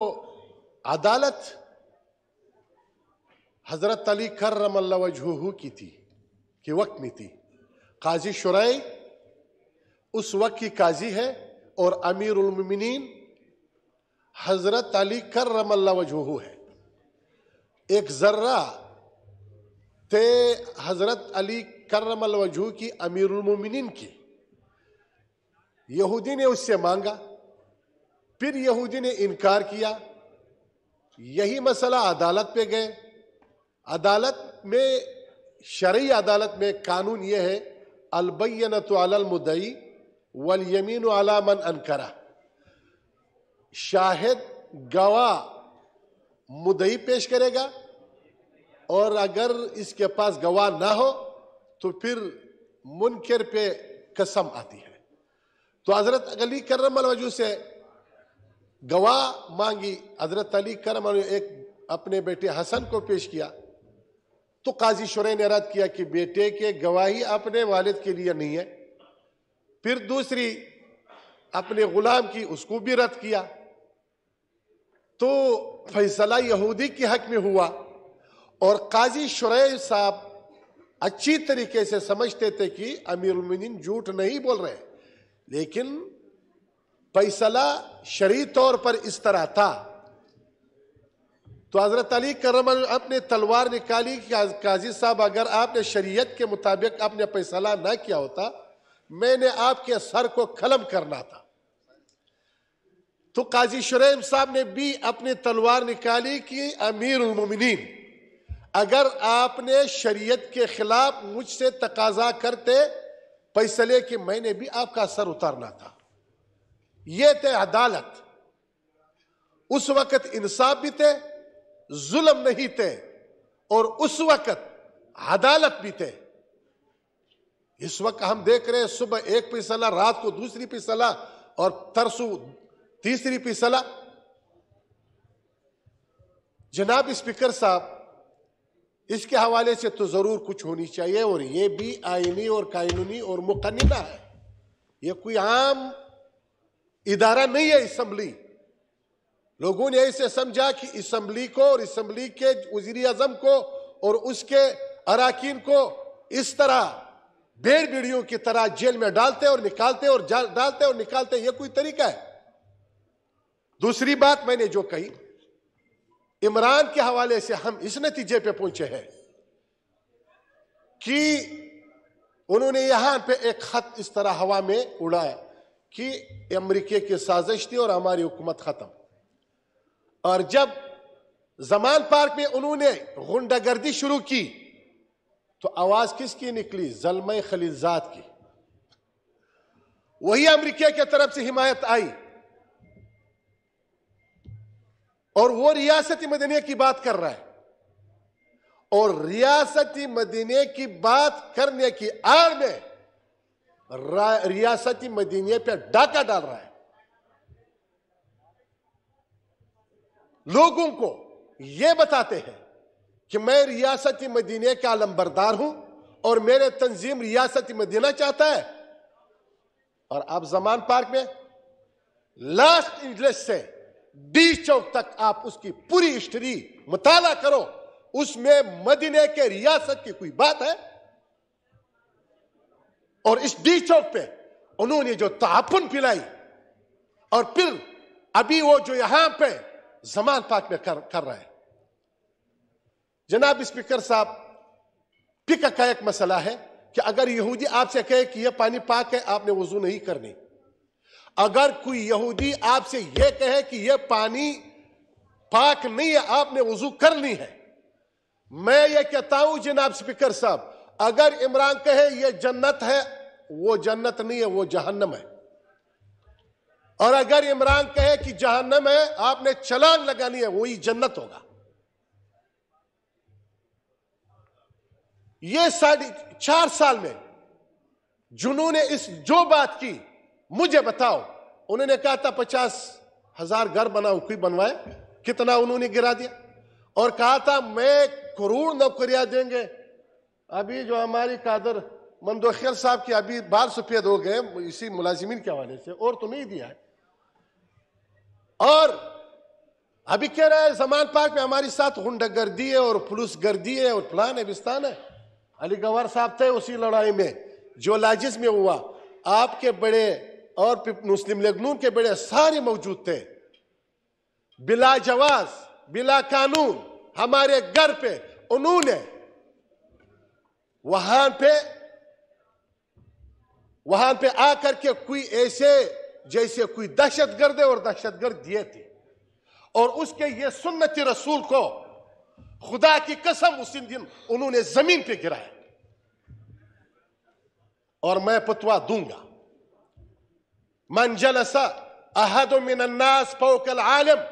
तो अदालत हजरत अली कर्रम वजहू की थी के वक्त में थी काजी शुराई उस वक्त की काजी है और अमीर उलमिन हजरत अली कर्रम वजहू है एक जर्रा ते हजरत अली कर्रम वजहू की अमीर उलमिन की यहूदी ने उससे मांगा फिर यहूदी ने इनकार किया यही मसला अदालत पे गए अदालत में शरय अदालत में कानून यह है अलबैन अलमुदई वल यमीन अला मन अनकरा शाहिद गवाह मुदई पेश करेगा और अगर इसके पास गवाह ना हो तो फिर मुनकर पे कसम आती है तो हजरत अली करम वजू से गवाह मांगी हजरत अली करम एक अपने बेटे हसन को पेश किया तो काजी शुरे ने रद्द किया कि बेटे के गवाही अपने वालिद के लिए नहीं है फिर दूसरी अपने गुलाम की उसको भी रद्द किया तो फैसला यहूदी के हक में हुआ और काजी शुरे साहब अच्छी तरीके से समझते थे कि अमीर उमिन झूठ नहीं बोल रहे लेकिन फैसला शरी तौर पर इस तरह था तो हजरत अली करम अपने तलवार निकाली काजी साहब अगर आपने शरीयत के मुताबिक आपने फैसला ना किया होता मैंने आपके सर को ख़लम करना था तो काजी शुरैम साहब ने भी अपनी तलवार निकाली कि अमीर उमिन अगर आपने शरीयत के खिलाफ मुझसे तकाजा करते फैसले कि मैंने भी आपका सर उतारना था ये थे अदालत उस वक्त इंसाफ भी थे जुल्म नहीं थे और उस वक्त अदालत भी थे इस वक्त हम देख रहे हैं सुबह एक सलाह रात को दूसरी पी सलाह और तरसू तीसरी पी सलाह जनाब स्पीकर साहब इसके हवाले से तो ज़रूर कुछ होनी चाहिए और यह भी आइनी और कानूनी और मुकन्ना है यह कोई आम इदारा नहीं है इसम्बली लोगों ने ऐसे समझा कि इसम्बली को और इसम्बली के वजीर अजम को और उसके अराकीन को इस तरह भेड़ बीड़ियों की तरह जेल में डालते और निकालते और डालते और निकालते यह कोई तरीका है दूसरी बात मैंने जो कही इमरान के हवाले से हम इस नतीजे पे पहुंचे हैं कि उन्होंने यहां पे एक खत इस तरह हवा में उड़ाया कि अमरीके की साजिश थी और हमारी हुकूमत ख़त्म और जब जमान पार्क में उन्होंने गुंडागर्दी शुरू की तो आवाज़ किसकी निकली जलम खलीलजाद की वही अमरीका की तरफ से हिमायत आई और वो रियासत मदीने की बात कर रहा है और रियासती मदीने की बात करने की आड़ में रियासती मदीने पर डाका डाल रहा है लोगों को यह बताते हैं कि मैं रियासती मदीने का लंबरदार हूं और मेरे तंजीम रियासती मदीना चाहता है और आप जमान पार्क में लास्ट इजलिस से डी चौक तक आप उसकी पूरी हिस्ट्री मुताला करो उसमें मदीने के रियासत की कोई बात है और इस डी चौक पे उन्होंने जो तापन पिलाई और फिर अभी वो जो यहां पे जमान पाक में कर, कर रहे जनाब स्पीकर साहब पिक का एक मसला है कि अगर यहूदी आपसे कहे कि यह पानी पाक है आपने वजू नहीं करनी अगर कोई यहूदी आपसे यह कहे कि यह पानी पाक नहीं है आपने वजू करनी है मैं ये कहता हूं जनाब स्पीकर साहब अगर इमरान कहे ये जन्नत है वो जन्नत नहीं है वो जहन्नम है और अगर इमरान कहे कि जहन्नम है आपने चलान लगानी है वही जन्नत होगा ये साढ़े चार साल में जुनू ने इस जो बात की मुझे बताओ उन्होंने कहा था पचास हजार घर बनाओ कोई बनवाए कितना उन्होंने गिरा दिया और कहा था मैं करोड़ नौकरियां देंगे अभी जो हमारी कादर मंदोखियर साहब की अभी बार सफेद हो गए इसी मुलाजिमिन के हवाले से और तुम्हें तो दिया है और अभी कह रहा है जमान पार्क में हमारे साथ गर्दी है और पुलिस गर्दी है और फलान है बिस्तान है अली गवार साहब थे उसी लड़ाई में जो लाजिज में हुआ आपके बड़े और मुस्लिम लगनून के बड़े सारे मौजूद थे बिला जवाज बिला कानून हमारे घर पे उन्होंने वहां पे वहां पे आकर के कोई ऐसे जैसे कोई दहशत गर्द और दहशत गर्द दिए थे और उसके ये सुन्नत रसूल को खुदा की कसम उसी दिन उन्होंने जमीन पे गिराया और मैं पतवा दूंगा मंजल सा अहद मिन अन्नास आलम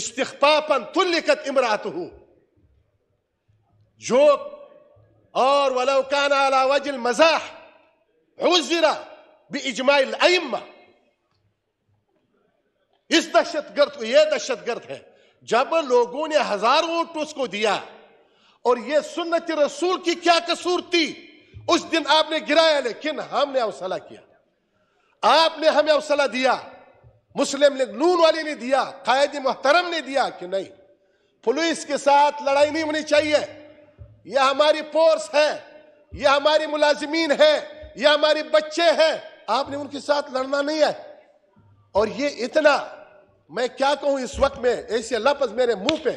इस्तपापन तुल्लिकत इमरात हूं जो और वलो कान अला वजल मजाह उजरा बजमाइल अइम्मा इस दहशतगर्द को यह गर्द है जब लोगों ने हजारों ऊँट उसको दिया और यह सुन्नत रसूल की क्या कसूर थी उस दिन आपने गिराया लेकिन हमने अवसला किया आपने हमें अवसला दिया मुस्लिम लीग नून वाले ने दिया कायद मोहतरम ने दिया कि नहीं पुलिस के साथ लड़ाई नहीं होनी चाहिए यह हमारी फोर्स है यह हमारी मुलाजिमीन है यह हमारे बच्चे हैं आपने उनके साथ लड़ना नहीं है और ये इतना मैं क्या कहूं इस वक्त में ऐसे लफज मेरे मुंह पे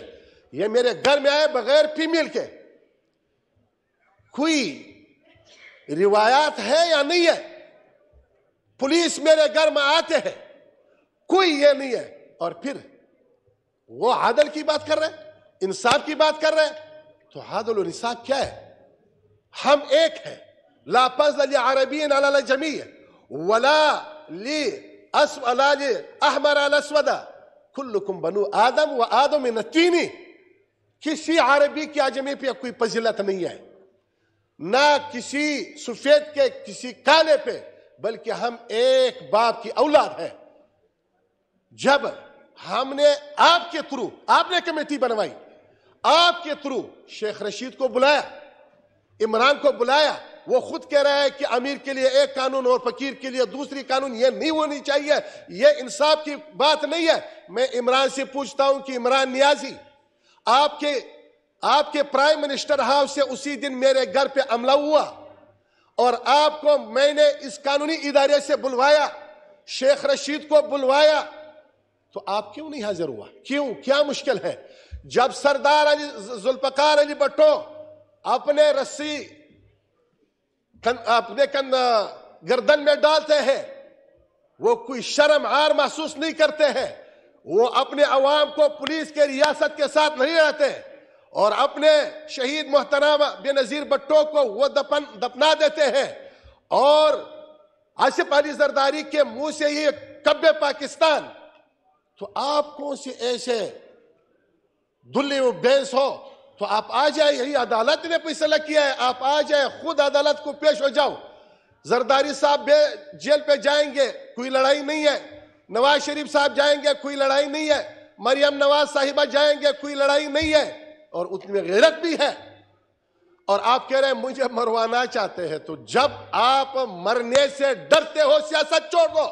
ये मेरे घर में आए बगैर फीमेल के कोई रिवायात है या नहीं है पुलिस मेरे घर में आते हैं कोई ये नहीं है और फिर वो आदल की बात कर रहे हैं इंसाफ की बात कर रहे हैं तो हादुल निसाब क्या है हम एक है लापज अली अरबी जमी बनु आदम व आदम किसी अरबी के आजमी पे कोई फजीलत नहीं है ना किसी सफेद के किसी काले पे बल्कि हम एक बाप की औलाद है जब हमने आपके थ्रू आपने कमेटी बनवाई आपके थ्रू शेख रशीद को बुलाया इमरान को बुलाया वो खुद कह रहा है कि अमीर के लिए एक कानून और फकीर के लिए दूसरी कानून ये नहीं होनी चाहिए ये इंसाफ की बात नहीं है मैं इमरान से पूछता हूं कि इमरान नियाजी आपके आपके प्राइम मिनिस्टर हाउस से उसी दिन मेरे घर पे अमला हुआ और आपको मैंने इस कानूनी इदारे से बुलवाया शेख रशीद को बुलवाया तो आप क्यों नहीं हाजिर हुआ क्यों क्या मुश्किल है जब सरदार अली जुल्फकार अली भट्टो अपने रस्सी अपने गर्दन में डालते हैं वो कोई शर्म आर महसूस नहीं करते हैं वो अपने अवाम को पुलिस के रियासत के साथ नहीं रहते और अपने शहीद मोहतराम बेनजीर भट्टो को वो दफन दफना देते हैं और आसिफ अली जरदारी के मुंह से ये कब्बे पाकिस्तान तो आप कौन से ऐसे दुल्ली वो बेस हो तो आप आ जाए यही अदालत ने फैसला किया है आप आ जाए खुद अदालत को पेश हो जाओ जरदारी साहब जेल पे जाएंगे कोई लड़ाई नहीं है नवाज शरीफ साहब जाएंगे कोई लड़ाई नहीं है मरियम नवाज साहिबा जाएंगे कोई लड़ाई नहीं है और उतनी गैरत भी है और आप कह रहे हैं मुझे मरवाना चाहते हैं तो जब आप मरने से डरते हो सियासत छोड़ दो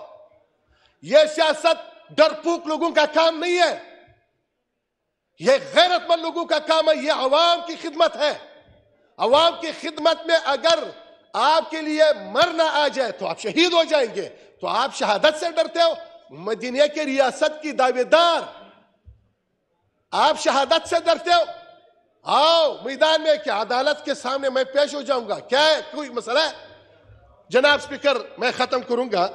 यह सियासत डरपूक लोगों का काम नहीं है ये गैरतमंद लोगों का काम है यह आवाम की खिदमत है अवाम की खिदमत में अगर आपके लिए मरना आ जाए तो आप शहीद हो जाएंगे तो आप शहादत से डरते हो मदीने के रियासत की दावेदार आप शहादत से डरते हो आओ मैदान में क्या अदालत के सामने मैं पेश हो जाऊंगा क्या है कोई मसला है जनाब स्पीकर मैं खत्म करूंगा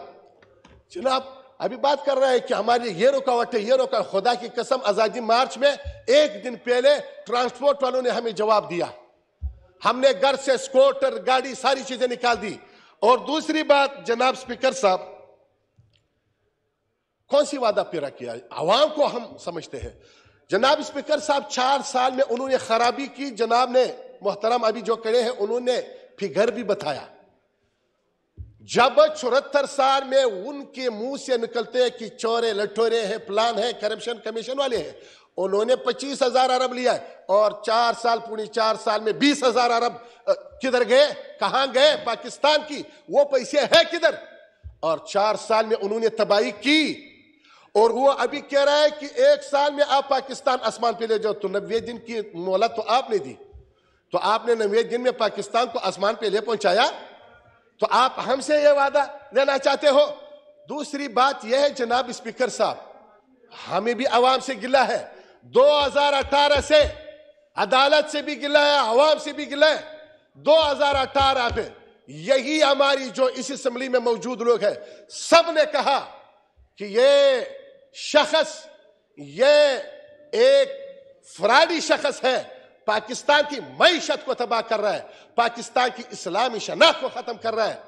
जनाब अभी बात कर रहा है कि हमारी ये रुकावट है ये रुकावट खुदा की कसम आजादी मार्च में एक दिन पहले ट्रांसपोर्ट वालों ने हमें जवाब दिया हमने घर से स्कूटर गाड़ी सारी चीजें निकाल दी और दूसरी बात जनाब स्पीकर साहब कौन सी वादा पेरा किया आवाम को हम समझते हैं जनाब स्पीकर साहब चार साल में उन्होंने खराबी की जनाब ने मोहतरम अभी जो कड़े हैं उन्होंने फिगर भी बताया जब चौहत्तर साल में उनके मुंह से निकलते हैं कि चोरे लठोरे हैं प्लान है करप्शन कमीशन वाले हैं उन्होंने पच्चीस हजार अरब लिया है और चार साल पूरी चार साल में बीस हजार अरब किधर गए कहां गए पाकिस्तान की वो पैसे है किधर और चार साल में उन्होंने तबाही की और वो अभी कह रहा है कि एक साल में आप पाकिस्तान आसमान पे ले जाओ तो नब्बे दिन की मोहलत तो आपने दी तो आपने नब्बे दिन में पाकिस्तान को आसमान पे ले पहुंचाया तो आप हमसे यह वादा लेना चाहते हो दूसरी बात यह है जनाब स्पीकर साहब हमें भी आवाम से गिला है 2018 से अदालत से भी गिला है आवाम से भी गिला है 2018 पे यही हमारी जो इस असम्बली में मौजूद लोग हैं सब ने कहा कि ये शख्स ये एक फ्रॉडी शख्स है पाकिस्तान की मीशत को तबाह कर रहा है पाकिस्तान की इस्लामी शनाख को ख़त्म कर रहा है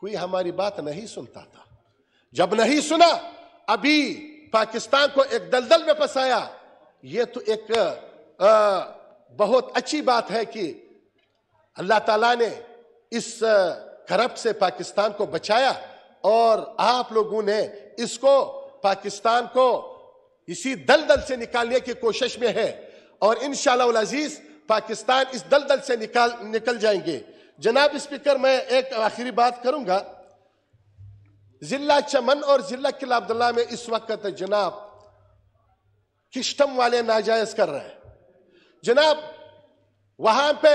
कोई हमारी बात नहीं सुनता था जब नहीं सुना अभी पाकिस्तान को एक दलदल में फंसाया ये तो एक आ, बहुत अच्छी बात है कि अल्लाह ताला ने इस करप्ट से पाकिस्तान को बचाया और आप लोगों ने इसको पाकिस्तान को इसी दलदल से निकालने की कोशिश में है और इन शजीज़ पाकिस्तान इस दलदल से निकाल निकल जाएंगे जनाब स्पीकर मैं एक आखिरी बात करूंगा जिला चमन और जिला किला अब्दुल्ला में इस वक्त जनाब किस्टम वाले नाजायज कर रहे हैं जनाब वहां पे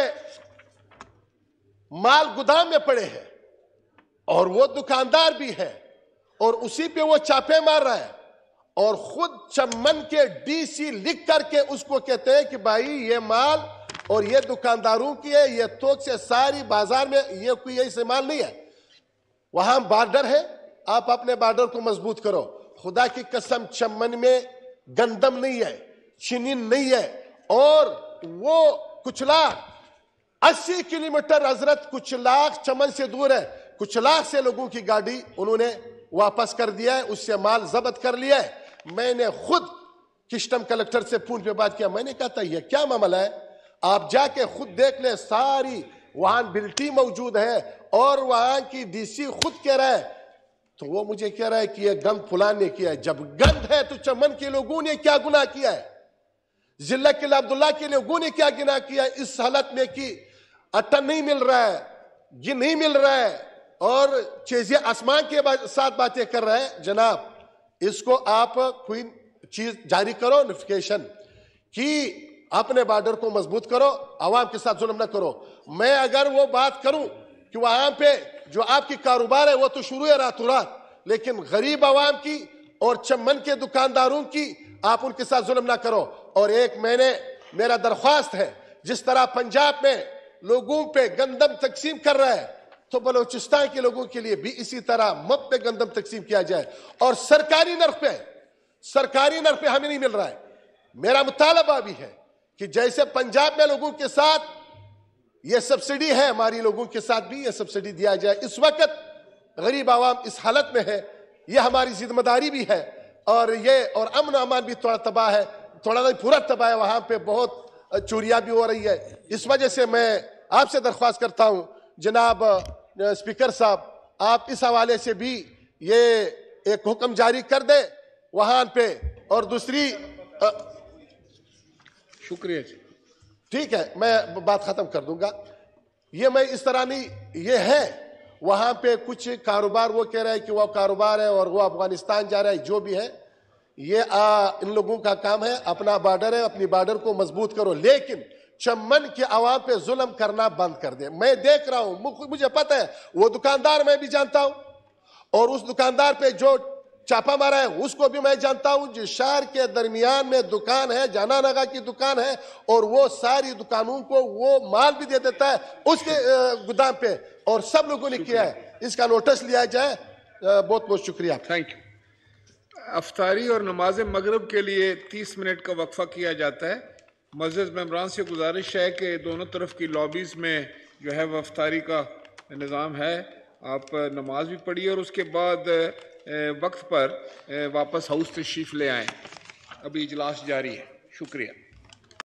माल गोदाम में पड़े हैं और वो दुकानदार भी है और उसी पे वो चापे मार रहा है और खुद चमन के डीसी लिख करके उसको कहते हैं कि भाई ये माल और ये दुकानदारों की है ये थोक से सारी बाजार में ये कोई ऐसे माल नहीं है वहां बॉर्डर है आप अपने बॉर्डर को मजबूत करो खुदा की कसम चमन में गंदम नहीं है चीनी नहीं है और वो कुचला अस्सी किलोमीटर हजरत कुछ लाख चमन से दूर है कुछ लाख से लोगों की गाड़ी उन्होंने वापस कर दिया है उससे माल जब्त कर लिया है मैंने खुद किस्टम कलेक्टर से फोन पे बात किया मैंने कहा था तो यह क्या मामला है आप जाके खुद देख ले सारी वहां बिल्टी मौजूद है और वहां की डीसी खुद कह रहा है तो वो मुझे कह रहा है कि ये गंद फुलान ने किया है जब गंद है तो चमन के लोगों ने क्या गुना किया है जिला किला अब्दुल्ला के लोगों ने क्या गुना किया इस हालत में कि अट्टा नहीं मिल रहा है ये नहीं मिल रहा है और चेजिया आसमान के साथ बातें कर रहे हैं जनाब इसको आप कोई चीज जारी करो नोटिफिकेशन कि अपने बॉर्डर को मजबूत करो आवाम के साथ जुलम न करो मैं अगर वो बात करूं कि वहां पे जो आपकी कारोबार है वो तो शुरू है रातों रात लेकिन गरीब आवाम की और चमन के दुकानदारों की आप उनके साथ जुलम ना करो और एक मैंने मेरा दरख्वास्त है जिस तरह पंजाब में लोगों पे गंदम तकसीम कर रहा है तो बलोचिस्तान के लोगों के लिए भी इसी तरह मत पे गंदम तकसीम किया जाए और सरकारी नर्फ पे सरकारी नर्फ पे हमें नहीं मिल रहा है मेरा मुतालबा भी है कि जैसे पंजाब में लोगों के साथ यह सब्सिडी है हमारी लोगों के साथ भी यह सब्सिडी दिया जाए इस वक्त गरीब आवाम इस हालत में है यह हमारी जिम्मेदारी भी है और ये और अमन अमान भी थोड़ा तबाह है थोड़ा नहीं पूरा तबाह है वहाँ पे बहुत चोरियाँ भी हो रही है इस वजह से मैं आपसे दरख्वास्त करता हूँ जनाब स्पीकर साहब आप इस हवाले से भी ये एक हुक्म जारी कर दे वहां पे और दूसरी शुक्रिया जी ठीक है मैं बात खत्म कर दूंगा ये मैं इस तरह नहीं ये है वहां पे कुछ कारोबार वो कह रहा है कि वह कारोबार है और वो अफगानिस्तान जा रहा है जो भी है ये आ, इन लोगों का काम है अपना बॉर्डर है अपनी बॉर्डर को मजबूत करो लेकिन चमन की आवाम पे जुलम करना बंद कर दे मैं देख रहा हूं मुझे पता है वो दुकानदार मैं भी जानता हूं और उस दुकानदार पे जो छापा मारा है उसको भी मैं जानता हूं जिस शहर के दरमियान में दुकान है जाना नगा की दुकान है और वो सारी दुकानों को वो माल भी दे देता है उसके गोदाम पे और सब लोगों ने किया है इसका नोटिस लिया जाए बहुत बहुत शुक्रिया थैंक यू अफतारी और नमाज मगरब के लिए तीस मिनट का वक्फा किया जाता है मस्जिद मम्बरान से गुजारिश है कि दोनों तरफ की लॉबीज़ में जो है वफ़्तारी का निज़ाम है आप नमाज भी पढ़िए और उसके बाद वक्त पर वापस हाउस तशरीफ़ ले आएँ अभी इजलास जारी है शुक्रिया